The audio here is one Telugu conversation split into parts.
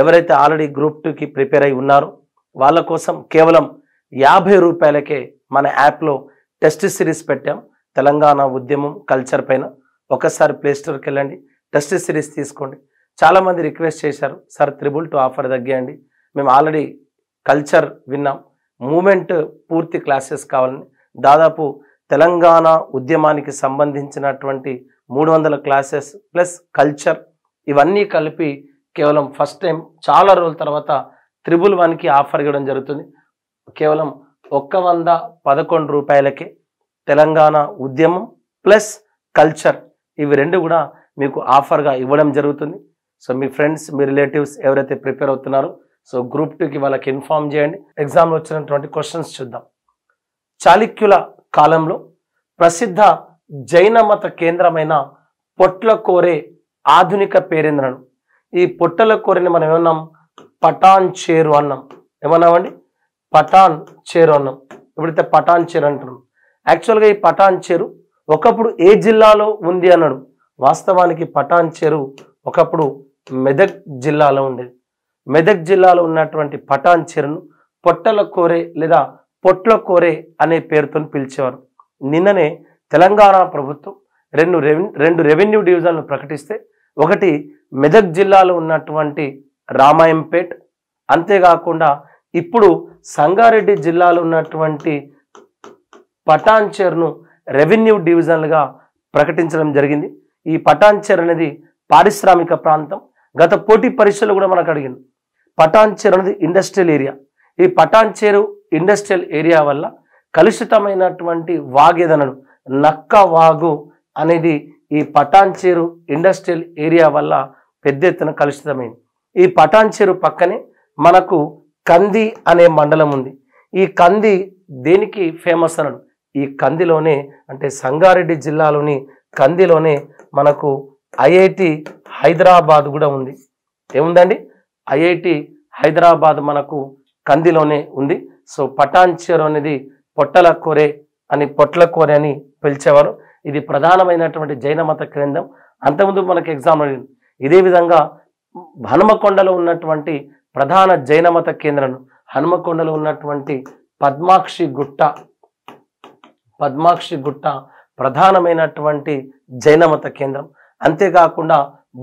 ఎవరైతే ఆల్రెడీ గ్రూప్ టూకి ప్రిపేర్ అయి ఉన్నారో వాళ్ళ కోసం కేవలం యాభై రూపాయలకే మన యాప్లో టెస్ట్ సిరీస్ పెట్టాం తెలంగాణ ఉద్యమం కల్చర్ పైన ఒకసారి ప్లేస్టోర్కి వెళ్ళండి టెస్ట్ సిరీస్ తీసుకోండి చాలామంది రిక్వెస్ట్ చేశారు సార్ త్రిబుల్ టూ ఆఫర్ తగ్గేయండి మేము ఆల్రెడీ కల్చర్ విన్నాం మూమెంట్ పూర్తి క్లాసెస్ కావాలని దాదాపు తెలంగాణ ఉద్యమానికి సంబంధించినటువంటి మూడు వందల క్లాసెస్ ప్లస్ కల్చర్ ఇవన్నీ కలిపి కేవలం ఫస్ట్ టైం చాలా రోజుల తర్వాత త్రిబుల్ వన్కి ఆఫర్ ఇవ్వడం జరుగుతుంది కేవలం ఒక్క వంద పదకొండు రూపాయలకే తెలంగాణ ఉద్యమం ప్లస్ కల్చర్ ఇవి రెండు కూడా మీకు ఆఫర్గా ఇవ్వడం జరుగుతుంది సో మీ ఫ్రెండ్స్ మీ రిలేటివ్స్ ఎవరైతే ప్రిపేర్ అవుతున్నారో సో గ్రూప్ టూకి వాళ్ళకి ఇన్ఫామ్ చేయండి ఎగ్జామ్లో వచ్చినటువంటి క్వశ్చన్స్ చూద్దాం చాళుక్యుల కాలంలో ప్రసిద్ధ జైన మత కేంద్రమైన పొట్లకోరే ఆధునిక పేరేంద్రను ఈ పొట్టల కూరని మనం ఏమన్నాం పటాన్ చేరు అన్నాం ఏమన్నామండి పటాన్ చేరు అన్నాం ఎప్పుడైతే పటాన్ చేరు అంటున్నాం యాక్చువల్గా ఈ పటాన్ చేరు ఒకప్పుడు ఏ జిల్లాలో ఉంది అన్నాడు వాస్తవానికి పటాన్ చెరు ఒకప్పుడు మెదక్ జిల్లాలో ఉండేది మెదక్ జిల్లాలో ఉన్నటువంటి పటాన్ చెరును పొట్టల కోరే లేదా పొట్ల కోరే అనే పేరుతో పిలిచేవారు నిన్ననే తెలంగాణ ప్రభుత్వం రెండు రెవెన్ రెండు రెవెన్యూ డివిజన్లు ప్రకటిస్తే ఒకటి మెదక్ జిల్లాలో ఉన్నటువంటి రామాయంపేట్ అంతేకాకుండా ఇప్పుడు సంగారెడ్డి జిల్లాలో ఉన్నటువంటి పటాన్చేర్ను రెవెన్యూ డివిజన్లుగా ప్రకటించడం జరిగింది ఈ పటాన్చేర్ అనేది పారిశ్రామిక ప్రాంతం గత పోటీ పరీక్షలు కూడా మనకు అడిగింది పటాన్చెర్ అనేది ఇండస్ట్రియల్ ఏరియా ఈ పటాన్చేరు ఇండస్ట్రియల్ ఏరియా వల్ల కలుషితమైనటువంటి వాగేదనలు నక్క వాగు అనేది ఈ పటాన్చేరు ఇండస్ట్రియల్ ఏరియా వల్ల పెద్ద ఎత్తున కలుషితమైంది ఈ పటాన్ చెరు పక్కనే మనకు కంది అనే మండలం ఉంది ఈ కంది దేనికి ఫేమస్ అన్నాడు ఈ కందిలోనే అంటే సంగారెడ్డి జిల్లాలోని కందిలోనే మనకు ఐఐటి హైదరాబాద్ కూడా ఉంది ఏముందండి ఐఐటి హైదరాబాద్ మనకు కందిలోనే ఉంది సో పటాన్చేరు అనేది పొట్టల కోరే అని పొట్ల కోరే అని పిలిచేవారు ఇది ప్రధానమైనటువంటి జైన మత కేంద్రం అంతకుముందు మనకు ఎగ్జామ్ అడిగింది ఇదే విధంగా హనుమకొండలో ఉన్నటువంటి ప్రధాన జైన మత కేంద్రం హనుమకొండలో ఉన్నటువంటి పద్మాక్షి గుట్ట పద్మాక్షి గుట్ట ప్రధానమైనటువంటి జైన మత కేంద్రం అంతేకాకుండా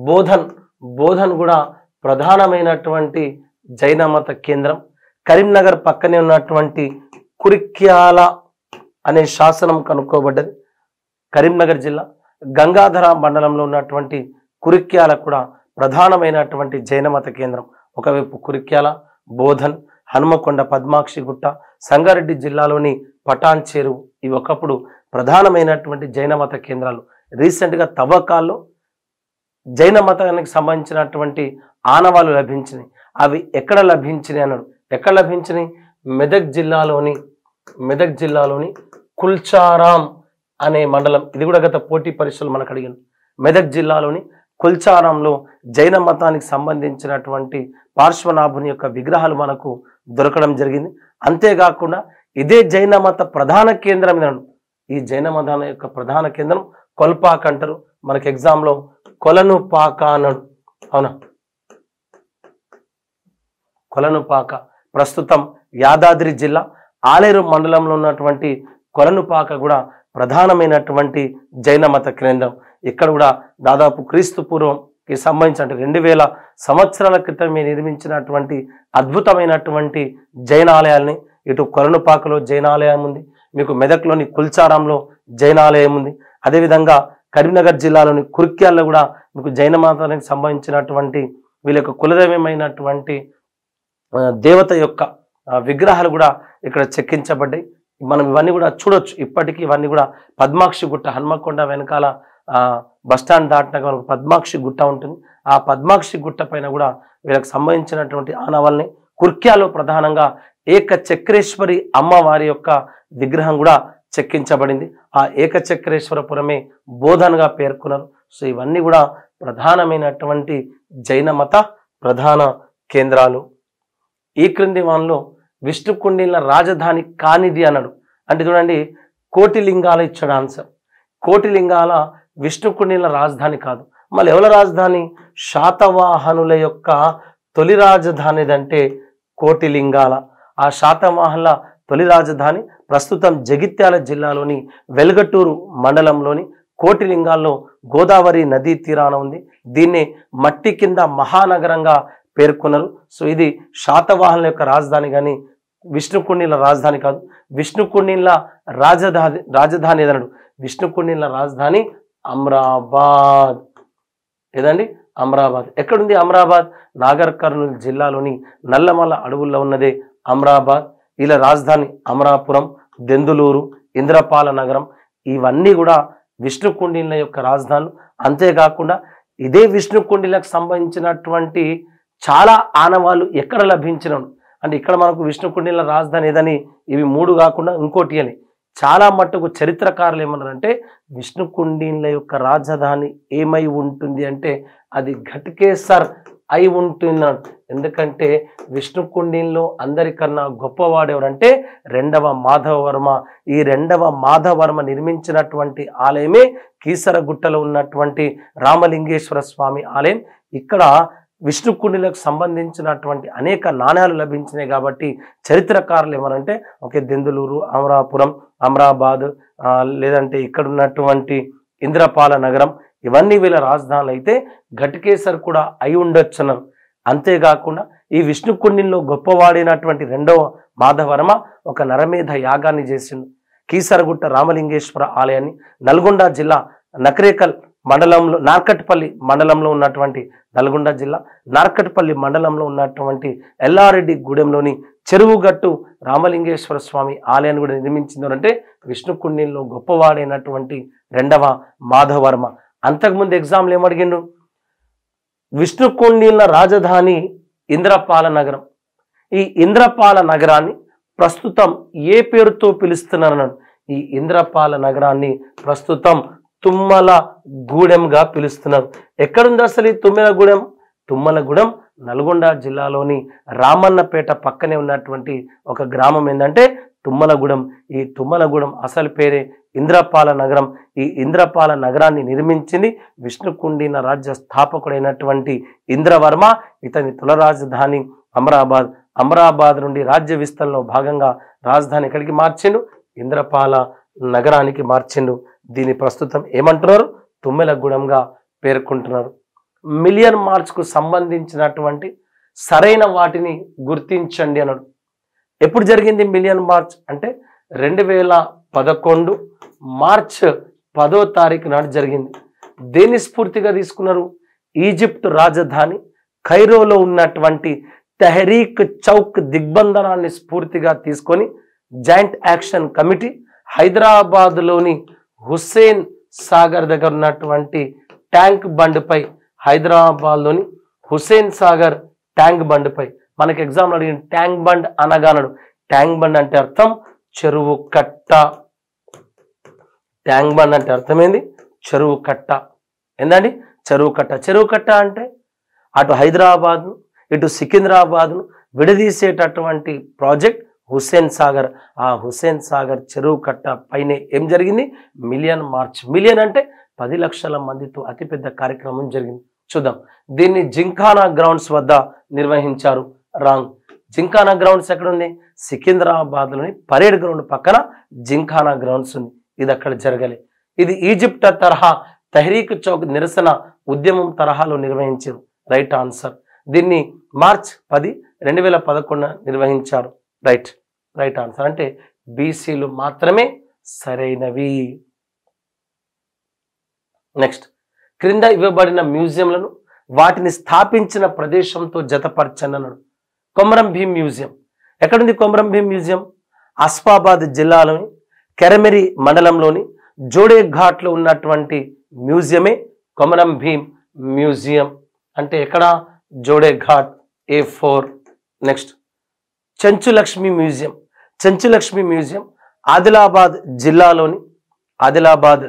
బోధన్ బోధన్ కూడా ప్రధానమైనటువంటి జైన మత కేంద్రం కరీంనగర్ పక్కనే ఉన్నటువంటి కురిక్యాల అనే శాసనం కనుక్కోబడ్డది కరీంనగర్ జిల్లా గంగాధర మండలంలో ఉన్నటువంటి కురిక్యాల కూడా ప్రధానమైనటువంటి జైనమత కేంద్రం ఒకవైపు కురిక్యాల బోధన్ హనుమకొండ పద్మాక్షి గుట్ట సంగారెడ్డి జిల్లాలోని పటాన్ చెరువు ఇవి ఒకప్పుడు ప్రధానమైనటువంటి జైనమత కేంద్రాలు రీసెంట్గా తవ్వకాల్లో జైన మతానికి సంబంధించినటువంటి ఆనవాలు లభించినాయి అవి ఎక్కడ లభించినాయి అన్నాడు ఎక్కడ లభించినాయి మెదక్ జిల్లాలోని మెదక్ జిల్లాలోని కుల్చారాం అనే మండలం ఇది కూడా గత పోటీ పరీక్షలు మనకు అడిగింది మెదక్ జిల్లాలోని కొల్చారంలో జైన మతానికి సంబంధించినటువంటి పార్శ్వనాభుని యొక్క విగ్రహాలు మనకు దొరకడం జరిగింది అంతేకాకుండా ఇదే జైన మత ప్రధాన కేంద్రం ఈ జైన మతాల యొక్క ప్రధాన కేంద్రం కొల్పాక్ అంటారు మనకి ఎగ్జామ్లో కొలను పాక అనడు అవునా కొలను పాక ప్రస్తుతం యాదాద్రి జిల్లా ఆలేరు మండలంలో ఉన్నటువంటి కొలనుపాక కూడా ప్రధానమైనటువంటి జైన మత కేంద్రం ఇక్కడ కూడా దాదాపు క్రీస్తు పూర్వంకి సంబంధించిన అంటే రెండు వేల సంవత్సరాల క్రితమే నిర్మించినటువంటి అద్భుతమైనటువంటి జైన ఆలయాల్ని ఇటు కరుణపాకలో జైన ఆలయం ఉంది మీకు మెదక్లోని కుల్చారంలో జైన ఆలయం ఉంది అదేవిధంగా కరీంనగర్ జిల్లాలోని కుర్క్యాల్లో కూడా మీకు జైన మాతానికి సంబంధించినటువంటి వీళ్ళ యొక్క కులదైవమైనటువంటి దేవత యొక్క విగ్రహాలు కూడా ఇక్కడ చెక్కించబడ్డాయి మనం ఇవన్నీ కూడా చూడొచ్చు ఇప్పటికీ ఇవన్నీ కూడా పద్మాక్షి గుట్ట హనుమకొండ వెనకాల బస్టాండ్ దాటినాక మనకు పద్మాక్షి గుట్ట ఉంటుంది ఆ పద్మాక్షి గుట్ట పైన కూడా వీళ్ళకి సంబంధించినటువంటి ఆనవల్ని కుర్క్యాలో ప్రధానంగా ఏక చక్రేశ్వరి అమ్మవారి యొక్క విగ్రహం కూడా చెక్కించబడింది ఆ ఏకచక్రేశ్వరపురమే బోధనగా పేర్కొన్నారు సో ఇవన్నీ కూడా ప్రధానమైనటువంటి జైన మత ప్రధాన కేంద్రాలు ఈ క్రింది వాళ్ళు విష్ణుకుండిల రాజధాని కానిది అన్నాడు అంటే చూడండి కోటి లింగాల ఇచ్చాడు ఆన్సర్ కోటి లింగాల విష్ణుకుణిల రాజధాని కాదు మళ్ళీ ఎవరి రాజధాని శాతవాహనుల యొక్క తొలి రాజధానిదంటే కోటిలింగాల ఆ శాతవాహనుల తొలి రాజధాని ప్రస్తుతం జగిత్యాల జిల్లాలోని వెలగటూరు మండలంలోని కోటిలింగాల్లో గోదావరి నదీ తీరాన ఉంది దీన్ని మట్టి కింద మహానగరంగా పేర్కొన్నారు సో ఇది శాతవాహనుల యొక్క రాజధాని కానీ విష్ణుకుండిల రాజధాని కాదు విష్ణుకుణిల రాజధాని రాజధాని ఏదన్నాడు విష్ణుకుణిల రాజధాని అమ్రాబాద్ ఏదండి అమ్రాబాద్ ఎక్కడుంది అమ్రాబాద్ నాగర్ కర్నూలు జిల్లాలోని నల్లమల అడవుల్లో ఉన్నదే అమ్రాబాద్ ఇలా రాజధాని అమరాపురం దెందులూరు ఇంద్రపాల నగరం ఇవన్నీ కూడా విష్ణుకుండిల యొక్క రాజధానులు అంతేకాకుండా ఇదే విష్ణుకుండిలకు సంబంధించినటువంటి చాలా ఆనవాళ్ళు ఎక్కడ లభించిన అంటే ఇక్కడ మనకు విష్ణుకుండిల రాజధాని ఏదని ఇవి మూడు కాకుండా ఇంకోటి అని చాలా మట్టుకు చరిత్రకారులు ఏమన్నారంటే విష్ణుకుండీన్ల యొక్క రాజధాని ఏమై ఉంటుంది అంటే అది ఘటకేసర్ అయి ఉంటున్నాడు ఎందుకంటే విష్ణుకుండీన్లో అందరికన్నా ఎవరంటే రెండవ మాధవవర్మ ఈ రెండవ మాధవవర్మ నిర్మించినటువంటి ఆలయమే కీసరగుట్టలో ఉన్నటువంటి రామలింగేశ్వర స్వామి ఆలయం ఇక్కడ విష్ణుకుండిలకు సంబంధించినటువంటి అనేక నాణ్యాలు లభించినాయి కాబట్టి చరిత్రకారులు ఏమనంటే ఒకే దెందులూరు అమరాపురం అమరాబాద్ లేదంటే ఇక్కడ ఉన్నటువంటి ఇంద్రపాల నగరం ఇవన్నీ వీళ్ళ రాజధానులు అయితే ఘటకేసర్ కూడా అయి ఉండొచ్చున్నారు అంతేకాకుండా ఈ విష్ణుకుండిలో గొప్పవాడైనటువంటి రెండవ మాధవర్మ ఒక నరమేధ యాగాన్ని చేసిండు కీసరగుట్ట రామలింగేశ్వర ఆలయాన్ని నల్గొండ జిల్లా నకరేకల్ మండలంలో నార్కట్పల్లి మండలంలో ఉన్నటువంటి నల్గొండ జిల్లా నార్కట్పల్లి మండలంలో ఉన్నటువంటి ఎల్లారెడ్డి గూడెంలోని చెరువుగట్టు రామలింగేశ్వర స్వామి ఆలయాన్ని కూడా నిర్మించింది అంటే విష్ణుకుండిలో గొప్పవాడైనటువంటి రెండవ మాధవర్మ అంతకుముందు ఎగ్జామ్లు ఏమడిగిండు విష్ణుకుండిల రాజధాని ఇంద్రపాల నగరం ఈ ఇంద్రపాల నగరాన్ని ప్రస్తుతం ఏ పేరుతో పిలుస్తున్నారన్నాడు ఈ ఇంద్రపాల నగరాన్ని ప్రస్తుతం తుమ్మల గూడెంగా పిలుస్తున్నారు ఎక్కడుంది అసలు ఈ తుమ్మల గూడెం తుమ్మలగూడెం నల్గొండ జిల్లాలోని రామన్నపేట పక్కనే ఉన్నటువంటి ఒక గ్రామం ఏంటంటే తుమ్మలగూడెం ఈ తుమ్మలగూడెం అసలు పేరే ఇంద్రపాల నగరం ఈ ఇంద్రపాల నగరాన్ని నిర్మించింది విష్ణుకుండిన రాజ్య స్థాపకుడైనటువంటి ఇంద్రవర్మ ఇతని తుల రాజధాని అమరాబాద్ అమరాబాద్ నుండి రాజ్య విస్తరణలో భాగంగా రాజధాని ఎక్కడికి మార్చిండు ఇంద్రపాల నగరానికి మార్చిండు దీని ప్రస్తుతం ఏమంటున్నారు గుణంగా పేర్కొంటున్నారు మిలియన్ మార్క్స్కు సంబంధించినటువంటి సరైన వాటిని గుర్తించండి అన్నాడు ఎప్పుడు జరిగింది మిలియన్ మార్చ్ అంటే రెండు వేల పదకొండు మార్చ్ పదో తారీఖు నాడు జరిగింది దేని స్ఫూర్తిగా తీసుకున్నారు ఈజిప్ట్ రాజధాని ఖైరోలో ఉన్నటువంటి తెహరీక్ చౌక్ దిగ్బంధనాన్ని స్ఫూర్తిగా తీసుకొని జాయింట్ యాక్షన్ కమిటీ హైదరాబాద్లోని హుస్సేన్ సాగర్ దగ్గర ఉన్నటువంటి ట్యాంక్ బండ్పై హైదరాబాద్లోని హుస్సేన్ సాగర్ ట్యాంక్ బండ్పై మనకి ఎగ్జాంపుల్ అడిగిన ట్యాంక్ బండ్ అనగానడు ట్యాంక్ బండ్ అంటే అర్థం చెరువు కట్ట ట్యాంక్ బండ్ అంటే అర్థమైంది చెరువు కట్ట ఏందండి చెరువు కట్ట చెరువు కట్ట అంటే అటు హైదరాబాద్ను ఇటు సికింద్రాబాద్ను విడదీసేటటువంటి ప్రాజెక్ట్ హుస్సేన్ సాగర్ ఆ హుస్సేన్ సాగర్ చెరువు కట్ట పైనే ఏం జరిగింది మిలియన్ మార్చ్ మిలియన్ అంటే పది లక్షల మందితో అతిపెద్ద కార్యక్రమం జరిగింది చూద్దాం దీన్ని జింకానా గ్రౌండ్స్ వద్ద నిర్వహించారు రాంగ్ జింకానా గ్రౌండ్స్ ఎక్కడుంది సికింద్రాబాద్లోని పరేడ్ గ్రౌండ్ పక్కన జింకానా గ్రౌండ్స్ ఉంది ఇది అక్కడ జరగలే ఇది ఈజిప్ట్ తరహా తహరీక్ చౌక్ నిరసన ఉద్యమం తరహాలో నిర్వహించారు రైట్ ఆన్సర్ దీన్ని మార్చ్ పది రెండు వేల పదకొండున నిర్వహించారు రైట్ రైట్ ఆన్సర్ అంటే బీసీలు మాత్రమే సరైనవి నెక్స్ట్ క్రింద ఇవ్వబడిన మ్యూజియంలను వాటిని స్థాపించిన ప్రదేశంతో జతపరచనను కొమరం భీం మ్యూజియం ఎక్కడుంది కొమరం భీం మ్యూజియం అస్ఫాబాద్ జిల్లాలోని కెరమెరి మండలంలోని జోడే ఉన్నటువంటి మ్యూజియమే కొమరం భీం మ్యూజియం అంటే ఎక్కడ Jodeghat A four next Chenchulakshmi museum Chenchulakshmi museum Adilabad జిల్లాలోని ఆదిలాబాద్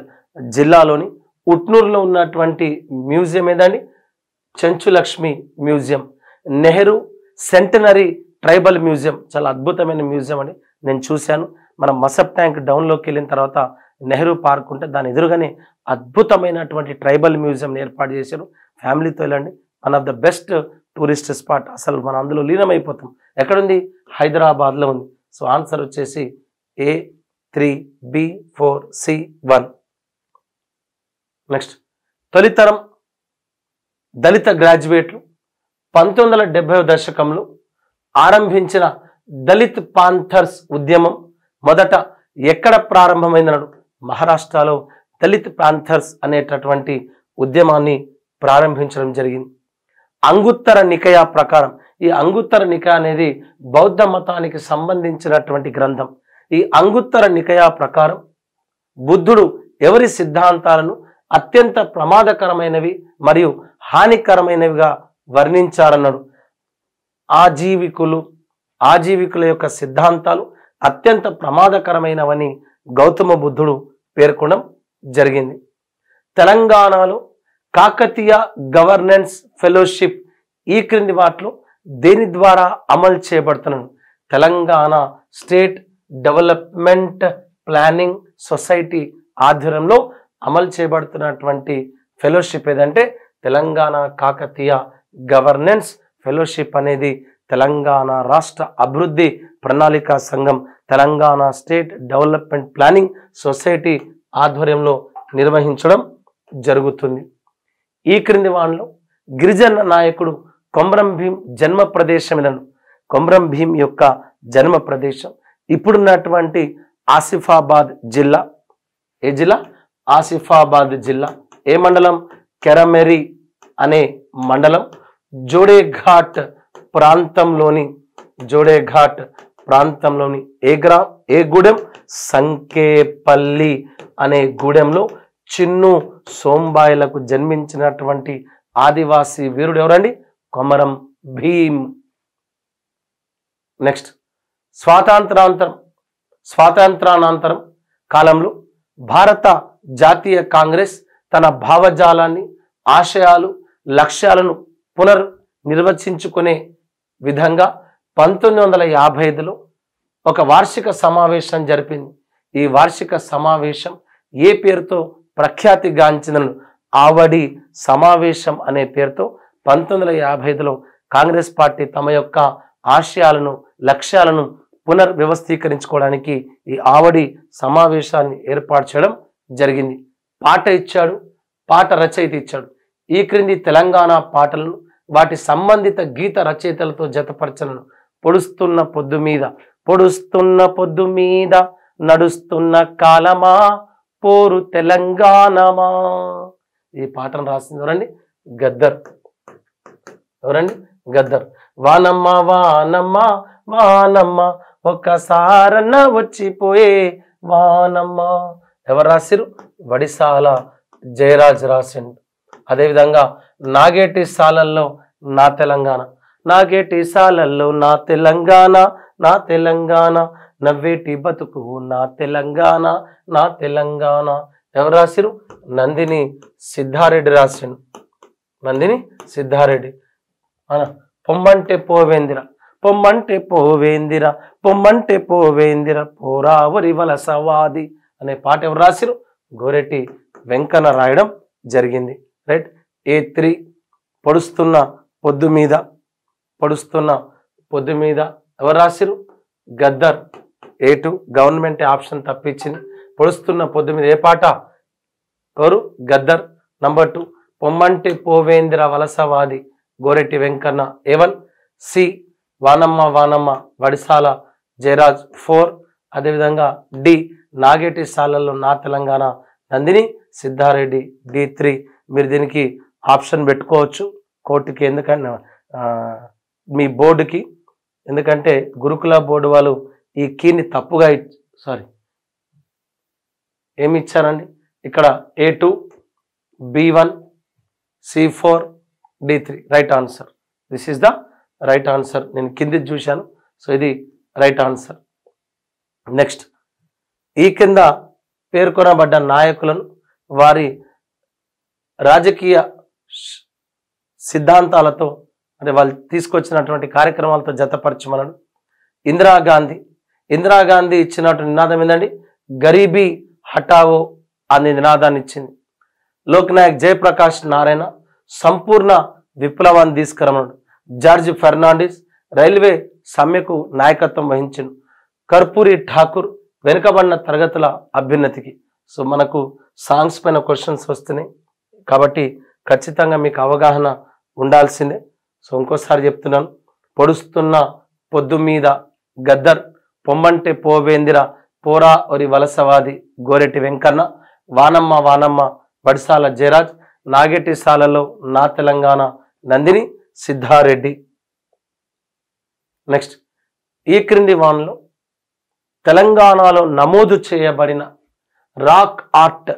జిల్లాలోని ఉట్నూరులో ఉన్నటువంటి మ్యూజియం ఏదండి Chenchulakshmi museum Nehru centenary tribal museum చాలా అద్భుతమైన మ్యూజియం అని నేను చూశాను మనం మసప్ ట్యాంక్ డౌన్లోకి వెళ్ళిన తర్వాత నెహ్రూ పార్క్ ఉంటే దాని ఎదురుగానే అద్భుతమైనటువంటి ట్రైబల్ మ్యూజియం ఏర్పాటు చేశారు ఫ్యామిలీతో వెళ్ళండి one of the best tourist spot అసలు మనం అందులో లీనమైపోతాం ఎక్కడుంది హైదరాబాద్లో ఉంది సో ఆన్సర్ వచ్చేసి A three B four C one next తొలితరం దళిత గ్రాడ్యుయేట్లు పంతొమ్మిది వందల దశకంలో ఆరంభించిన దళిత్ పాంథర్స్ ఉద్యమం మొదట ఎక్కడ ప్రారంభమైందన్నాడు మహారాష్ట్రలో దళిత్ పాంథర్స్ అనేటటువంటి ఉద్యమాన్ని ప్రారంభించడం జరిగింది అంగుత్తర నికయా ప్రకారం ఈ అంగుత్తర నిక అనేది బౌద్ధ మతానికి సంబంధించినటువంటి గ్రంథం ఈ అంగుత్తర నికయా ప్రకారం బుద్ధుడు ఎవరి సిద్ధాంతాలను అత్యంత ప్రమాదకరమైనవి మరియు హానికరమైనవిగా వర్ణించారన్నాడు ఆజీవికులు ఆజీవికుల యొక్క సిద్ధాంతాలు అత్యంత ప్రమాదకరమైనవని గౌతమ బుద్ధుడు పేర్కొనడం జరిగింది తెలంగాణలో కాకతీయ గవర్నెన్స్ ఫెలోషిప్ ఈ క్రింది వాటిలో దేని ద్వారా అమలు చేయబడుతున్నాను Telangana state development planning society ఆధ్వర్యంలో అమలు చేయబడుతున్నటువంటి ఫెలోషిప్ ఏదంటే తెలంగాణ కాకతీయ గవర్నెన్స్ ఫెలోషిప్ అనేది తెలంగాణ రాష్ట్ర అభివృద్ధి ప్రణాళిక సంఘం Telangana state development planning society ఆధ్వర్యంలో నిర్వహించడం జరుగుతుంది ఈ క్రింది వాణిలో గిరిజన నాయకుడు కొమరం భీం జన్మ ప్రదేశమిలను కొమరం భీం యొక్క జన్మ ప్రదేశం ఇప్పుడున్నటువంటి ఆసిఫాబాద్ జిల్లా ఏ జిల్లా ఆసిఫాబాద్ జిల్లా ఏ మండలం కెరమెరి అనే మండలం జోడేఘాట్ ప్రాంతంలోని జోడేఘాట్ ప్రాంతంలోని ఏ గ్రా ఏ గూడెం సంకేపల్లి అనే గూడెంలో చిన్ను సోంబాయిలకు జన్మించినటువంటి ఆదివాసీ వీరుడు ఎవరండి కొమరం భీమ్ నెక్స్ట్ స్వాతంత్రాంతరం స్వాతంత్రానంతరం కాలంలో భారత జాతీయ కాంగ్రెస్ తన భావజాలాన్ని ఆశయాలు లక్ష్యాలను పునర్ నిర్వచించుకునే విధంగా పంతొమ్మిది వందల యాభై ఐదులో ఒక వార్షిక సమావేశం జరిపింది ఈ వార్షిక సమావేశం ఏ పేరుతో ప్రఖ్యాతిగాంచిన ఆవడి సమావేశం అనే పేరుతో పంతొమ్మిది వందల యాభై ఐదులో కాంగ్రెస్ పార్టీ తమ యొక్క ఆశయాలను లక్ష్యాలను పునర్వ్యవస్థీకరించుకోవడానికి ఈ ఆవడి సమావేశాన్ని ఏర్పాటు చేయడం జరిగింది పాట ఇచ్చాడు పాట రచయిత ఇచ్చాడు ఈ క్రింది తెలంగాణ పాటలను వాటి సంబంధిత గీత రచయితలతో జతపరచలను పొడుస్తున్న పొద్దు మీద పొడుస్తున్న పొద్దు మీద నడుస్తున్న కాలమా పోరు తెలంగాణమా ఈ పాటను రాసింది ఎవరండి గద్దర్ ఎవరండి గద్దర్ వానమ్మ వానమ్మ వానమ్మ ఒక్కసారన్న వచ్చిపోయే వానమ్మ ఎవరు రాసిరు వడిసాల జయరాజ్ రాసిండు అదేవిధంగా నాగేటి సాలల్లో నా తెలంగాణ నాగేటి సాలల్లో నా తెలంగాణ నా తెలంగాణ నవ్వేటి బతుకు నా తెలంగాణ నా తెలంగాణ ఎవరు రాసిరు నందిని సిద్ధారెడ్డి రాసిండు నందిని సిద్ధారెడ్డి పొమ్మంటే పోవేందిరా పొమ్మంటే పోవేందిర పొమ్మంటే పోవేందిరా పోరావరి వలసవాది అనే పాట ఎవరు రాసిరు గోరెటి వెంకన్న రాయడం జరిగింది రైట్ ఏ త్రీ పొడుస్తున్న పొద్దు మీద పొడుస్తున్న పొద్దు మీద ఎవరు రాసిరు గద్దర్ ఏటు గవర్నమెంట్ ఆప్షన్ తప్పించింది పొడుస్తున్న పొద్దు మీద ఏ పాట ఎవరు గద్దర్ నంబర్ టూ పొమ్మంటి పోవేంద్ర వలసవాది గోరెట్టి వెంకన్న ఏవన్ సి వానమ్మ వానమ్మ వడిసాల జయరాజ్ ఫోర్ అదేవిధంగా డి నాగేటి సాలల్లో నా తెలంగాణ నందిని సిద్ధారెడ్డి డి త్రీ మీరు దీనికి ఆప్షన్ పెట్టుకోవచ్చు కోర్టుకి ఎందుకంటే మీ బోర్డుకి ఎందుకంటే గురుకుల బోర్డు వాళ్ళు ఈ కీని తప్పుగా సారీ ఏమి ఇచ్చారండి ఇక్కడ A two B one C four D three right answer this is the right answer నేను కింది చూశాను సో ఇది రైట్ ఆన్సర్ నెక్స్ట్ ఈ కింద పేర్కొనబడ్డ నాయకులను వారి రాజకీయ సిద్ధాంతాలతో అంటే వాళ్ళు తీసుకొచ్చినటువంటి కార్యక్రమాలతో జతపరచమలను ఇందిరాగాంధీ ఇందిరాగాంధీ ఇచ్చినట్టు నినాదం ఏంటండి గరీబీ హఠావో అనే నినాదాన్ని ఇచ్చింది లోక్నాయక్ జయప్రకాష్ నారాయణ సంపూర్ణ విప్లవాన్ని తీసుకురమన్నాడు జార్జ్ ఫెర్నాండిస్ రైల్వే సమ్మెకు నాయకత్వం వహించిండు కర్పూరి ఠాకూర్ వెనుకబడిన తరగతుల అభ్యున్నతికి సో మనకు సాంగ్స్ పైన క్వశ్చన్స్ వస్తున్నాయి కాబట్టి ఖచ్చితంగా మీకు అవగాహన ఉండాల్సిందే సో ఇంకోసారి చెప్తున్నాను పొడుస్తున్న పొద్దు మీద గద్దర్ పొమ్మంటే పోవేందిరా పోరా ఒరి వలసవాది గోరెటి వెంకన్న వానమ్మ వానమ్మ బడిసాల జయరాజ్ సాలలో నా తెలంగాణ నందిని సిద్ధారెడ్డి నెక్స్ట్ ఈ క్రింది వాన్లో తెలంగాణలో నమోదు చేయబడిన రాక్ ఆర్ట్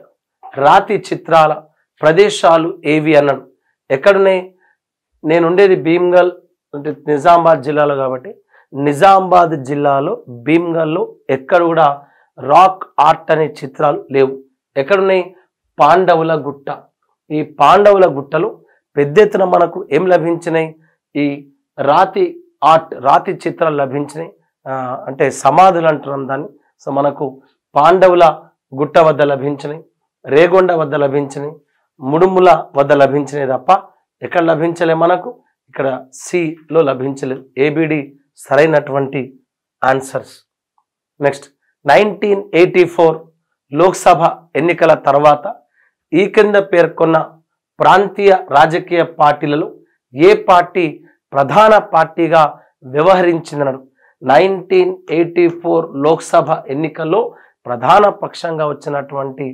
రాతి చిత్రాల ప్రదేశాలు ఏవి అన్నాడు ఎక్కడున్నాయి నేనుండేది భీమ్గల్ అంటే నిజామాబాద్ జిల్లాలో కాబట్టి నిజామాబాద్ జిల్లాలో భీమ్గల్లో ఎక్కడ కూడా రాక్ ఆర్ట్ అనే చిత్రాలు లేవు ఎక్కడున్నాయి పాండవుల గుట్ట ఈ పాండవుల గుట్టలో పెద్ద ఎత్తున మనకు ఏం లభించినాయి ఈ రాతి ఆర్ట్ రాతి చిత్రాలు లభించినాయి అంటే సమాధులు అంటున్నాం దాన్ని సో మనకు పాండవుల గుట్ట వద్ద లభించినాయి రేగొండ వద్ద లభించినాయి ముడుముల వద్ద లభించినాయి తప్ప ఎక్కడ లభించలే మనకు ఇక్కడ సిలో లభించలేదు ఏబిడి సరైనటువంటి answers next nineteen eighty four Lok Sabha ఎన్నికల తర్వాత ఈ కింద పేర్కొన్న ప్రాంతీయ రాజకీయ పార్టీలలో ఏ పార్టీ ప్రధాన పార్టీగా వ్యవహరించిందన్నారు నైన్టీన్ ఎయిటీ ఫోర్ లోక్సభ ఎన్నికల్లో ప్రధాన పక్షంగా వచ్చినటువంటి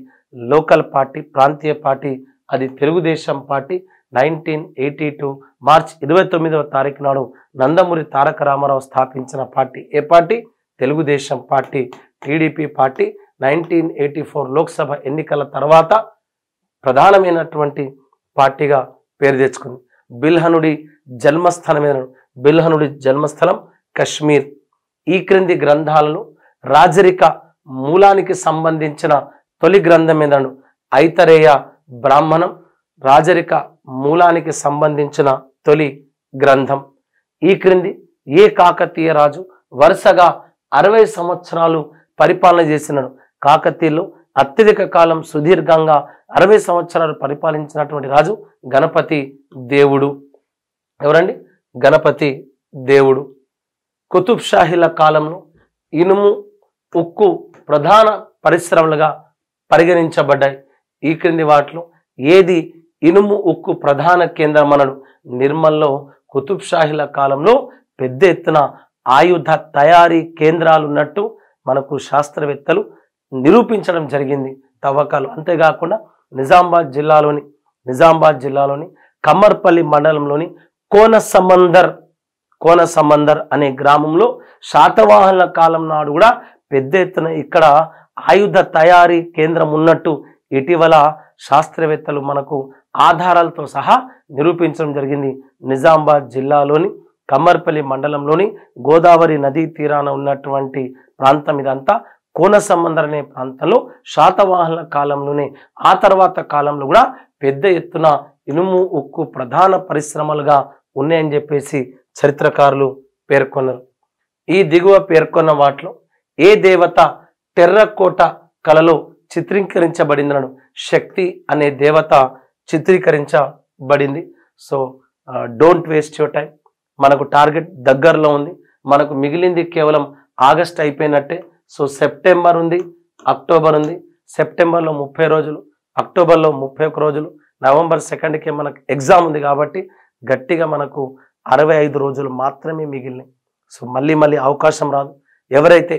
లోకల్ పార్టీ ప్రాంతీయ పార్టీ అది Telugu Desam party nineteen eighty two March ఇరవై తొమ్మిదవ తారీఖు నాడు నందమూరి తారక రామారావు స్థాపించిన పార్టీ ఏ party Telugu Desam party TDP party nineteen eighty four Lok Sabha ఎన్నికల తర్వాత ప్రధానమైనటువంటి పార్టీగా పేరు తెచ్చుకుంది బిల్హనుడి జన్మస్థలమైన బిల్హనుడి జన్మస్థలం కశ్మీర్ ఈ క్రింది గ్రంథాలను రాజరిక మూలానికి సంబంధించిన తొలి గ్రంథం ఏదను ఐతరేయ బ్రాహ్మణం రాజరిక మూలానికి సంబంధించిన తొలి గ్రంథం ఈ క్రింది ఏ కాకతీయ రాజు వరుసగా అరవై సంవత్సరాలు పరిపాలన చేసినాడు కాకతీయులు అత్యధిక కాలం సుదీర్ఘంగా అరవై సంవత్సరాలు పరిపాలించినటువంటి రాజు గణపతి దేవుడు ఎవరండి గణపతి దేవుడు కుతుబ్ షాహీల కాలంలో ఇనుము ఉక్కు ప్రధాన పరిశ్రమలుగా పరిగణించబడ్డాయి ఈ క్రింది వాటిలో ఏది ఇనుము ఉక్కు ప్రధాన కేంద్రం నిర్మల్లో కుతుబ్షాహీల కాలంలో పెద్ద ఎత్తున ఆయుధ తయారీ కేంద్రాలు ఉన్నట్టు మనకు శాస్త్రవేత్తలు నిరూపించడం జరిగింది తవ్వకాలు అంతేకాకుండా నిజామాబాద్ జిల్లాలోని నిజామాబాద్ జిల్లాలోని కమ్మర్పల్లి మండలంలోని కోన సమందర్ కోన సమందర్ అనే గ్రామంలో శాతవాహనుల కాలం నాడు కూడా పెద్ద ఎత్తున ఇక్కడ ఆయుధ తయారీ కేంద్రం ఉన్నట్టు ఇటీవల శాస్త్రవేత్తలు మనకు ఆధారాలతో సహా నిరూపించడం జరిగింది నిజామాబాద్ జిల్లాలోని కమ్మర్పల్లి మండలంలోని గోదావరి నదీ తీరాన ఉన్నటువంటి ప్రాంతం ఇదంతా కోనసంబంధర్ అనే ప్రాంతంలో శాతవాహన కాలంలోనే ఆ తర్వాత కాలంలో కూడా పెద్ద ఎత్తున ఇనుము ఉక్కు ప్రధాన పరిశ్రమలుగా ఉన్నాయని చెప్పేసి చరిత్రకారులు పేర్కొన్నారు ఈ దిగువ పేర్కొన్న వాటిలో ఏ దేవత టెర్రకోట కళలో చిత్రీకరించబడిందనడు శక్తి అనే దేవత చిత్రీకరించబడింది so don't waste your time మనకు టార్గెట్ దగ్గరలో ఉంది మనకు మిగిలింది కేవలం ఆగస్ట్ అయిపోయినట్టే సో సెప్టెంబర్ ఉంది అక్టోబర్ ఉంది సెప్టెంబర్లో ముప్పై రోజులు అక్టోబర్లో ముప్పై ఒక్క రోజులు నవంబర్ సెకండ్కి మనకు ఎగ్జామ్ ఉంది కాబట్టి గట్టిగా మనకు అరవై ఐదు రోజులు మాత్రమే మిగిలినాయి సో మళ్ళీ మళ్ళీ అవకాశం రాదు ఎవరైతే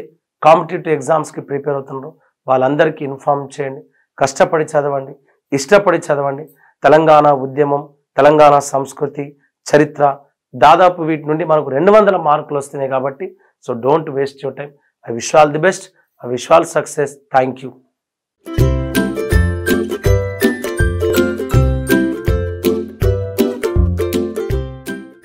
కాంపిటేటివ్ ఎగ్జామ్స్కి ప్రిపేర్ అవుతున్నారో వాళ్ళందరికీ ఇన్ఫామ్ చేయండి కష్టపడి చదవండి ఇష్టపడి చదవండి తెలంగాణ ఉద్యమం తెలంగాణ సంస్కృతి చరిత్ర దాదాపు వీటి నుండి మనకు రెండు వందల మార్కులు వస్తున్నాయి కాబట్టి so don't waste your time I wish all the best I wish all success thank you